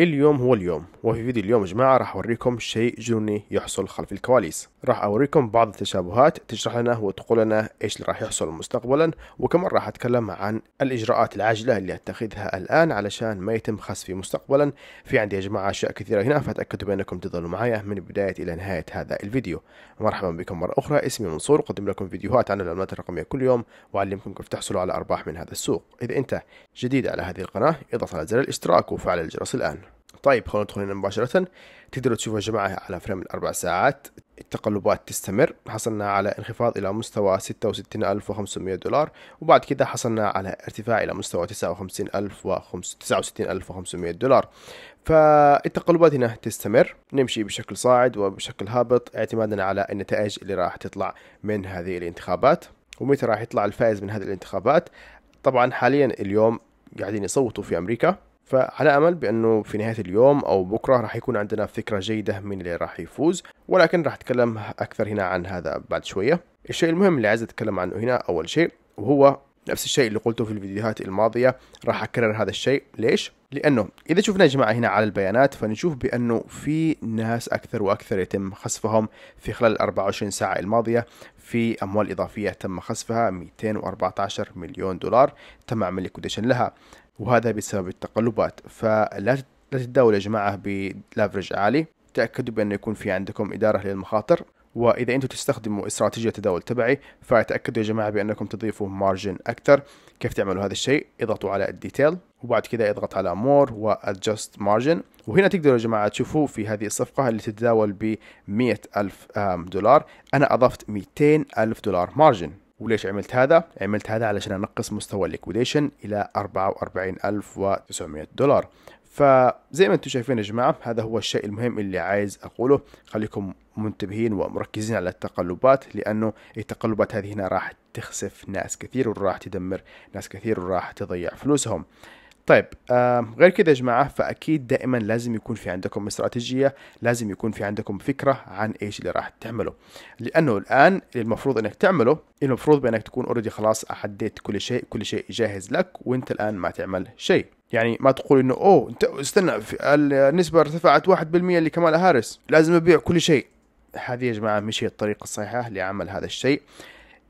اليوم هو اليوم وفي فيديو اليوم يا جماعة راح أوريكم شيء جنوني يحصل خلف الكواليس راح أوريكم بعض التشابهات تشرح لنا وتقول لنا إيش اللي راح يحصل مستقبلا وكمان راح أتكلم عن الإجراءات العاجلة اللي أتخذها الآن علشان ما يتم خسفي مستقبلا في عندي يا جماعة أشياء كثيرة هنا فتأكدوا بأنكم تظلوا معايا من بداية إلى نهاية هذا الفيديو مرحبا بكم مرة أخرى اسمي منصور أقدم لكم فيديوهات عن العملات الرقمية كل يوم وأعلمكم كيف تحصلوا على أرباح من هذا السوق إذا أنت جديد على هذه القناة اضغط على زر الاشتراك وفعل الجرس الآن طيب خلونا ندخل هنا مباشرة تقدروا تشوفوا يا جماعة على فريم الأربع ساعات التقلبات تستمر حصلنا على انخفاض إلى مستوى 66500 دولار وبعد كده حصلنا على ارتفاع إلى مستوى 69500 دولار فالتقلبات هنا تستمر نمشي بشكل صاعد وبشكل هابط اعتمادا على النتائج اللي راح تطلع من هذه الانتخابات ومتى راح يطلع الفائز من هذه الانتخابات طبعا حاليا اليوم قاعدين يصوتوا في أمريكا فعلى امل بانه في نهايه اليوم او بكره راح يكون عندنا فكره جيده من اللي راح يفوز ولكن راح اتكلم اكثر هنا عن هذا بعد شويه الشيء المهم اللي عايز اتكلم عنه هنا اول شيء وهو نفس الشيء اللي قلته في الفيديوهات الماضية راح أكرر هذا الشيء ليش؟ لأنه إذا شفنا يا جماعة هنا على البيانات فنشوف بأنه في ناس أكثر وأكثر يتم خسفهم في خلال 24 ساعة الماضية في أموال إضافية تم خسفها 214 مليون دولار تم عمل ليكوديشن لها وهذا بسبب التقلبات فلا لا تتداولوا يا جماعة بلافرج عالي تأكدوا بأن يكون في عندكم إدارة للمخاطر وإذا أنتم تستخدموا استراتيجية التداول تبعي فتأكدوا يا جماعة بأنكم تضيفوا مارجن أكثر كيف تعملوا هذا الشيء اضغطوا على الديتيل وبعد كده اضغط على مور وادجست مارجن وهنا تقدروا يا جماعة تشوفوا في هذه الصفقة اللي تتداول ب ألف دولار أنا أضفت 200 ألف دولار مارجن وليش عملت هذا؟ عملت هذا علشان انقص مستوى الليكويديشن الى 44900 دولار فزي ما انتم شايفين يا جماعة هذا هو الشيء المهم اللي عايز أقوله خليكم منتبهين ومركزين على التقلبات لأنه التقلبات هذه هنا راح تخسف ناس كثير وراح تدمر ناس كثير وراح تضيع فلوسهم طيب آه غير كده يا جماعه فاكيد دائما لازم يكون في عندكم استراتيجيه لازم يكون في عندكم فكره عن ايش اللي راح تعمله لانه الان المفروض انك تعمله المفروض بانك تكون اوريدي خلاص أحديت كل شيء كل شيء جاهز لك وانت الان ما تعمل شيء يعني ما تقول انه اوه انت استنى النسبه ارتفعت 1% لكمال هارس لازم ابيع كل شيء هذه يا جماعه مش هي الطريقه الصحيحه لعمل هذا الشيء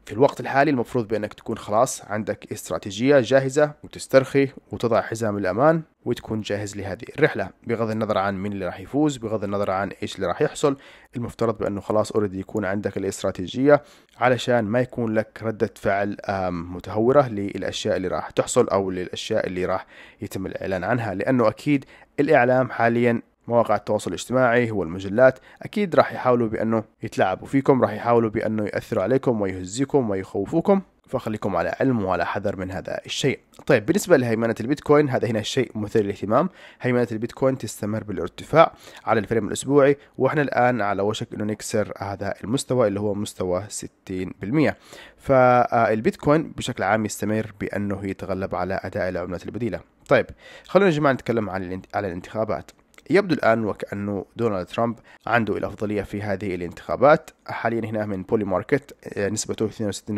في الوقت الحالي المفروض بأنك تكون خلاص عندك استراتيجية جاهزة وتسترخي وتضع حزام الأمان وتكون جاهز لهذه الرحلة بغض النظر عن مين اللي راح يفوز بغض النظر عن إيش اللي راح يحصل المفترض بأنه خلاص أوريدي يكون عندك الاستراتيجية علشان ما يكون لك ردة فعل متهورة للأشياء اللي راح تحصل أو للأشياء اللي راح يتم الإعلان عنها لأنه أكيد الإعلام حاليا مواقع التواصل الاجتماعي هو المجلات اكيد راح يحاولوا بانه يتلاعبوا فيكم راح يحاولوا بانه ياثروا عليكم ويهزيكم ويخوفوكم فخليكم على علم وعلى حذر من هذا الشيء طيب بالنسبة لهيمنة البيتكوين هذا هنا الشيء مثير للاهتمام هيمنة البيتكوين تستمر بالارتفاع على الفريم الأسبوعي وإحنا الآن على وشك أنه نكسر هذا المستوى اللي هو مستوى 60% فالبيتكوين بشكل عام يستمر بأنه يتغلب على أداء العملات البديلة طيب خلونا يا جماعة نتكلم عن الانتخابات يبدو الآن وكأنه دونالد ترامب عنده الأفضلية في هذه الانتخابات حاليا هنا من بولي ماركت آه، نسبته 62%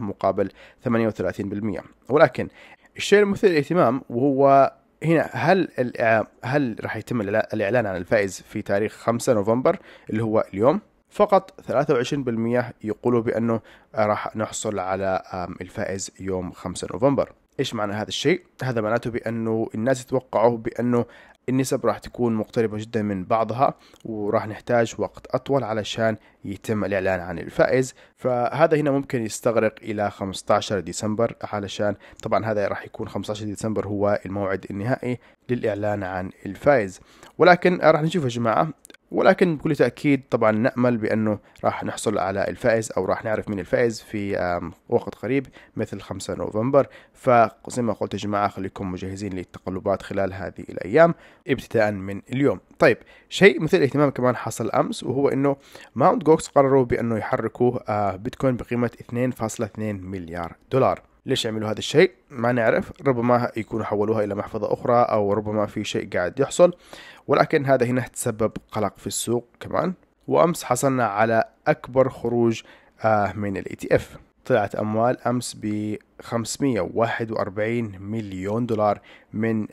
مقابل 38% ولكن الشيء المثير للاهتمام وهو هنا هل هل راح يتم الإعلان عن الفائز في تاريخ 5 نوفمبر اللي هو اليوم فقط 23% يقولوا بأنه راح نحصل على الفائز يوم 5 نوفمبر ايش معنى هذا الشيء؟ هذا معناته بانه الناس يتوقعوا بانه النسب راح تكون مقتربة جدا من بعضها وراح نحتاج وقت أطول علشان يتم الإعلان عن الفائز فهذا هنا ممكن يستغرق إلى 15 ديسمبر علشان طبعا هذا راح يكون 15 ديسمبر هو الموعد النهائي للإعلان عن الفائز ولكن راح نشوف يا جماعة ولكن بكل تأكيد طبعا نأمل بأنه راح نحصل على الفائز أو راح نعرف مين الفائز في وقت قريب مثل 5 نوفمبر فزي ما قلت يا جماعة خليكم مجهزين للتقلبات خلال هذه الأيام ابتداء من اليوم طيب شيء مثل اهتمام كمان حصل أمس وهو أنه ماونت جوكس قرروا بأنه يحركوا آه، بيتكوين بقيمة 2.2 مليار دولار ليش يعملوا هذا الشيء ما نعرف ربما يكونوا حولوها إلى محفظة أخرى أو ربما في شيء قاعد يحصل ولكن هذا هنا تسبب قلق في السوق كمان وأمس حصلنا على أكبر خروج آه، من الاي تي اف طلعت أموال أمس ب 541 مليون دولار من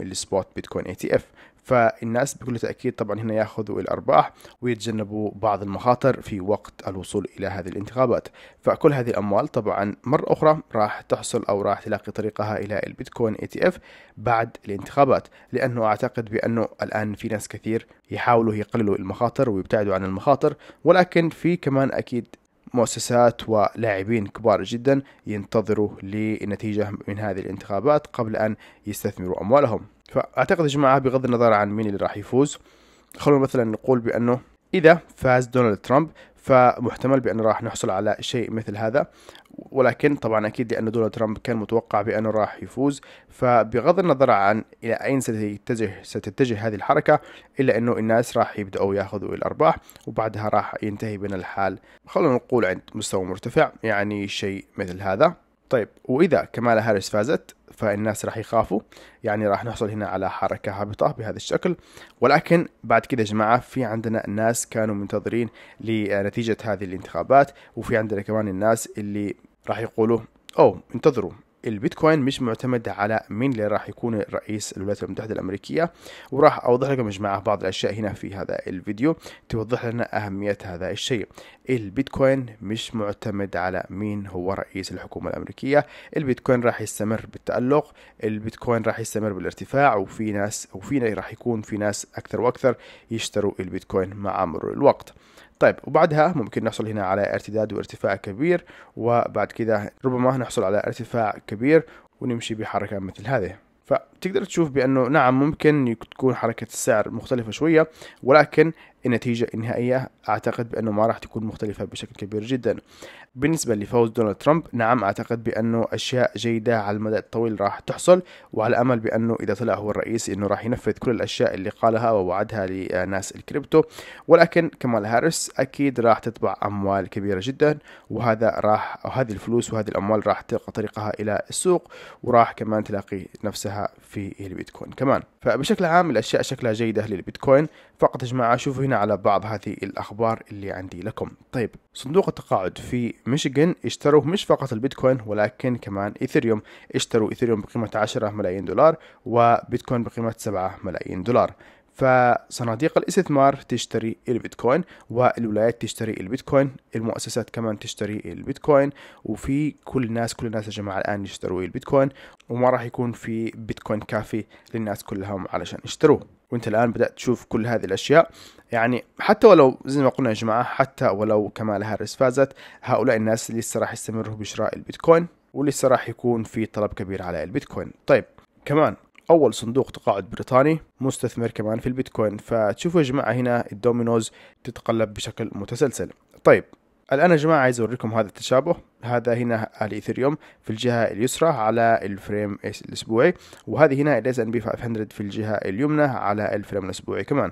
السبوت بيتكوين اي تي اف فالناس بكل تأكيد طبعا هنا يأخذوا الأرباح ويتجنبوا بعض المخاطر في وقت الوصول إلى هذه الانتخابات فكل هذه الأموال طبعا مرة أخرى راح تحصل أو راح تلاقي طريقها إلى البيتكوين اي تي اف بعد الانتخابات لأنه أعتقد بأنه الآن في ناس كثير يحاولوا يقللوا المخاطر ويبتعدوا عن المخاطر ولكن في كمان أكيد مؤسسات ولاعبين كبار جدا ينتظروا لنتيجة من هذه الانتخابات قبل أن يستثمروا أموالهم فاعتقد يا جماعه بغض النظر عن مين اللي راح يفوز خلونا مثلا نقول بانه اذا فاز دونالد ترامب فمحتمل بأن راح نحصل على شيء مثل هذا ولكن طبعا أكيد لأن دونالد ترامب كان متوقع بأنه راح يفوز فبغض النظر عن إلى أين ستتجه ستتجه هذه الحركة إلا أنه الناس راح يبدأوا يأخذوا الأرباح وبعدها راح ينتهي بنا الحال خلونا نقول عند مستوى مرتفع يعني شيء مثل هذا طيب واذا كمالا هاريس فازت فالناس راح يخافوا يعني راح نحصل هنا على حركة هابطة بهذا الشكل ولكن بعد كده يا جماعة في عندنا الناس كانوا منتظرين لنتيجة هذه الانتخابات وفي عندنا كمان الناس اللي راح يقولوا أو انتظروا البيتكوين مش معتمد على مين اللي راح يكون رئيس الولايات المتحدة الأمريكية وراح أوضح لكم يا جماعة بعض الأشياء هنا في هذا الفيديو توضح لنا أهمية هذا الشيء البيتكوين مش معتمد على مين هو رئيس الحكومة الأمريكية البيتكوين راح يستمر بالتألق البيتكوين راح يستمر بالارتفاع وفي ناس وفينا راح يكون في ناس أكثر وأكثر يشتروا البيتكوين مع مرور الوقت طيب وبعدها ممكن نحصل هنا على ارتداد وارتفاع كبير وبعد كذا ربما نحصل على ارتفاع كبير ونمشي بحركة مثل هذه فتقدر تشوف بأنه نعم ممكن تكون حركة السعر مختلفة شوية ولكن النتيجة النهائية أعتقد بأنه ما راح تكون مختلفة بشكل كبير جدا بالنسبة لفوز دونالد ترامب نعم أعتقد بأنه أشياء جيدة على المدى الطويل راح تحصل وعلى أمل بأنه إذا طلع هو الرئيس أنه راح ينفذ كل الأشياء اللي قالها ووعدها لناس الكريبتو ولكن كمال هارس أكيد راح تطبع أموال كبيرة جدا وهذا راح وهذه الفلوس وهذه الأموال راح تلقى طريقها إلى السوق وراح كمان تلاقي نفسها في البيتكوين كمان فبشكل عام الأشياء شكلها جيدة للبيتكوين فقط يا جماعة شوفوا هنا خلينا على بعض هذه الأخبار اللي عندي لكم طيب صندوق التقاعد في ميشيغان اشتروا مش فقط البيتكوين ولكن كمان إيثيريوم اشتروا إيثيريوم بقيمة 10 ملايين دولار وبيتكوين بقيمة 7 ملايين دولار فصناديق الاستثمار تشتري البيتكوين والولايات تشتري البيتكوين المؤسسات كمان تشتري البيتكوين وفي كل الناس كل الناس يا جماعة الآن يشتروا البيتكوين وما راح يكون في بيتكوين كافي للناس كلهم علشان يشتروه وانت الان بدات تشوف كل هذه الاشياء يعني حتى ولو زي ما قلنا يا جماعه حتى ولو كمال هاريس فازت هؤلاء الناس لسه راح يستمروا بشراء البيتكوين ولسه راح يكون في طلب كبير على البيتكوين طيب كمان اول صندوق تقاعد بريطاني مستثمر كمان في البيتكوين فتشوفوا يا جماعه هنا الدومينوز تتقلب بشكل متسلسل طيب الآن يا جماعة عايز أوريكم هذا التشابه هذا هنا الإيثريوم في الجهة اليسرى على الفريم الأسبوعي وهذه هنا الاس ان بي 500 في الجهة اليمنى على الفريم الأسبوعي كمان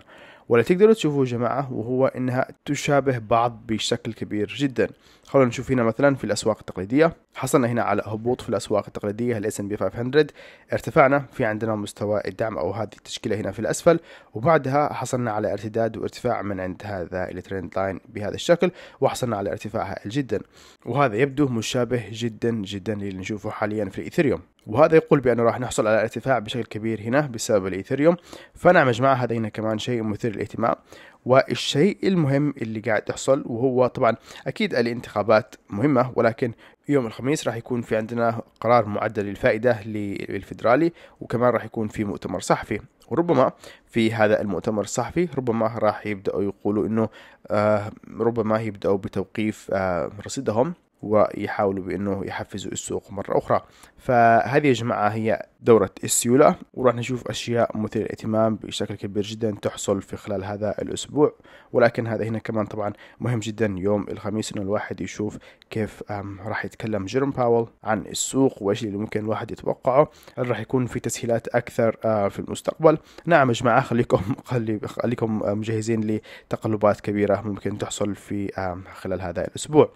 ولا تقدروا تشوفوه يا جماعة وهو إنها تشابه بعض بشكل كبير جدا خلونا نشوف هنا مثلا في الاسواق التقليديه حصلنا هنا على هبوط في الاسواق التقليديه الاس ان بي 500 ارتفعنا في عندنا مستوى الدعم او هذه التشكيله هنا في الاسفل وبعدها حصلنا على ارتداد وارتفاع من عند هذا الترند لاين بهذا الشكل وحصلنا على ارتفاع هائل جدا وهذا يبدو مشابه جدا جدا للي نشوفه حاليا في الايثيريوم وهذا يقول بأنه راح نحصل على ارتفاع بشكل كبير هنا بسبب الإيثيريوم يا جماعه هذا هنا كمان شيء مثير للاهتمام والشيء المهم اللي قاعد يحصل وهو طبعا أكيد الانتخابات مهمة ولكن يوم الخميس راح يكون في عندنا قرار معدل الفائدة للفدرالي وكمان راح يكون في مؤتمر صحفي وربما في هذا المؤتمر الصحفي ربما راح يبدأوا يقولوا أنه آه ربما يبدأوا بتوقيف آه رصيدهم ويحاولوا بانه يحفزوا السوق مره اخرى فهذه يا جماعه هي دوره السيوله وراح نشوف اشياء مثيره للاهتمام بشكل كبير جدا تحصل في خلال هذا الاسبوع ولكن هذا هنا كمان طبعا مهم جدا يوم الخميس انه الواحد يشوف كيف راح يتكلم جيرم باول عن السوق وايش اللي ممكن الواحد يتوقعه هل راح يكون في تسهيلات اكثر آه، في المستقبل نعم يا جماعه خليكم خليكم مجهزين لتقلبات كبيره ممكن تحصل في خلال هذا الاسبوع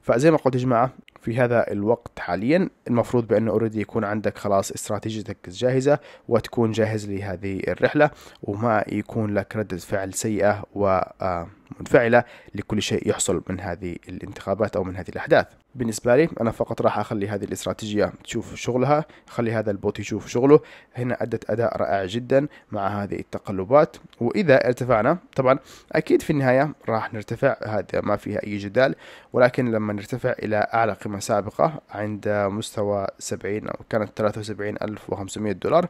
فزي ما قلت تقعد يا جماعه في هذا الوقت حاليا المفروض بانه اوريدي يكون عندك خلاص استراتيجيتك جاهزه وتكون جاهز لهذه الرحله وما يكون لك ردة فعل سيئه ومنفعله آه، لكل شيء يحصل من هذه الانتخابات او من هذه الاحداث بالنسبة لي أنا فقط راح أخلي هذه الاستراتيجية تشوف شغلها أخلي هذا البوت يشوف شغله هنا أدت أداء رائع جدا مع هذه التقلبات وإذا ارتفعنا طبعا أكيد في النهاية راح نرتفع هذا ما فيها أي جدال ولكن لما نرتفع إلى أعلى قمة مكالمة سابقة عند مستوى 70 أو كانت 73500 دولار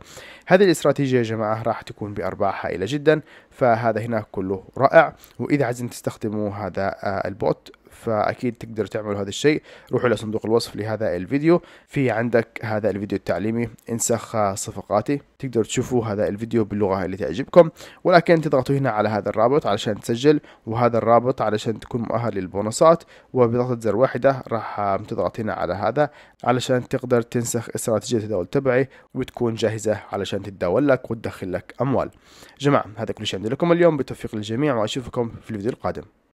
هذه الاستراتيجية يا جماعة راح تكون بأرباح هائلة جدا فهذا هناك كله رائع وإذا عايزين تستخدموا هذا آه، البوت فاكيد تقدر تعمل هذا الشيء روحوا الى صندوق الوصف لهذا الفيديو في عندك هذا الفيديو التعليمي انسخ صفقاتي تقدر تشوفوا هذا الفيديو باللغه اللي تعجبكم ولكن تضغطوا هنا على هذا الرابط علشان تسجل وهذا الرابط علشان تكون مؤهل للبونصات وبضغطه زر واحده راح تضغط هنا على هذا علشان تقدر تنسخ استراتيجيه التداول تبعي وتكون جاهزه علشان تتداول لك وتدخل لك اموال جماعه هذا كل شيء عندي لكم اليوم بالتوفيق للجميع واشوفكم في الفيديو القادم